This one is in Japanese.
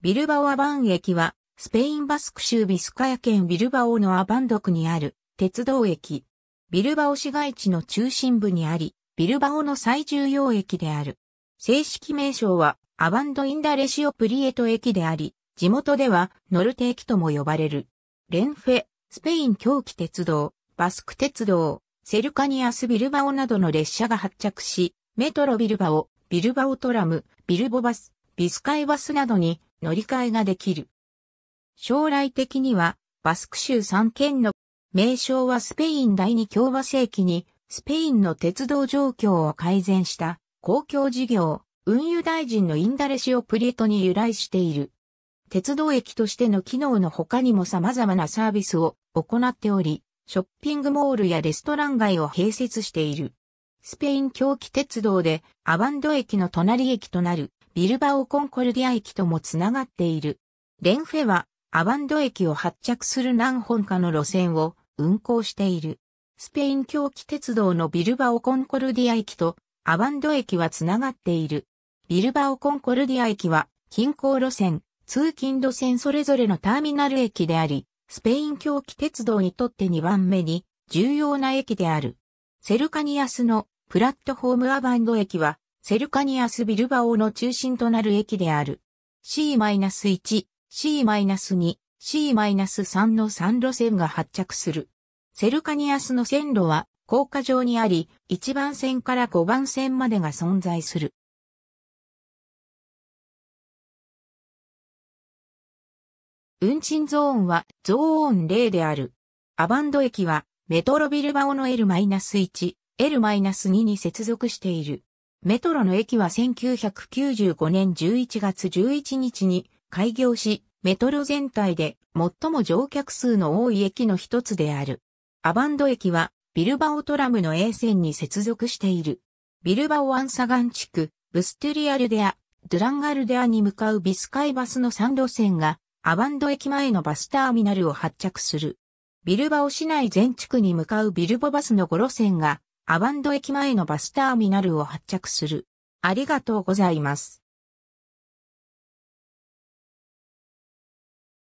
ビルバオアバン駅は、スペインバスク州ビスカヤ県ビルバオのアバンド区にある鉄道駅。ビルバオ市街地の中心部にあり、ビルバオの最重要駅である。正式名称は、アバンド・インダレシオ・プリエト駅であり、地元ではノルテ駅とも呼ばれる。レンフェ、スペイン狂気鉄道、バスク鉄道、セルカニアス・ビルバオなどの列車が発着し、メトロ・ビルバオ、ビルバオトラム、ビルボバス、ビスカイバスなどに乗り換えができる。将来的には、バスク州三県の名称はスペイン第二共和世紀に、スペインの鉄道状況を改善した公共事業、運輸大臣のインダレシオプリエトに由来している。鉄道駅としての機能の他にも様々なサービスを行っており、ショッピングモールやレストラン街を併設している。スペイン狂気鉄道でアバンド駅の隣駅となるビルバオコンコルディア駅ともつながっている。レンフェはアバンド駅を発着する何本かの路線を運行している。スペイン狂気鉄道のビルバオコンコルディア駅とアバンド駅はつながっている。ビルバオコンコルディア駅は近郊路線、通勤路線それぞれのターミナル駅であり、スペイン狂気鉄道にとって2番目に重要な駅である。セルカニアスのプラットフォームアバンド駅はセルカニアス・ビルバオの中心となる駅である。C-1、C-2、C-3 の3路線が発着する。セルカニアスの線路は、高架上にあり、1番線から5番線までが存在する。運賃ゾーンはゾーン0である。アバンド駅はメトロビルバオの L-1、L-2 に接続している。メトロの駅は1995年11月11日に開業し、メトロ全体で最も乗客数の多い駅の一つである。アバンド駅はビルバオトラムの A 線に接続している。ビルバオアンサガン地区、ブステリアルデア、ドゥランガルデアに向かうビスカイバスの3路線がアバンド駅前のバスターミナルを発着する。ビルバオ市内全地区に向かうビルボバスの5路線がアバンド駅前のバスターミナルを発着する。ありがとうございます。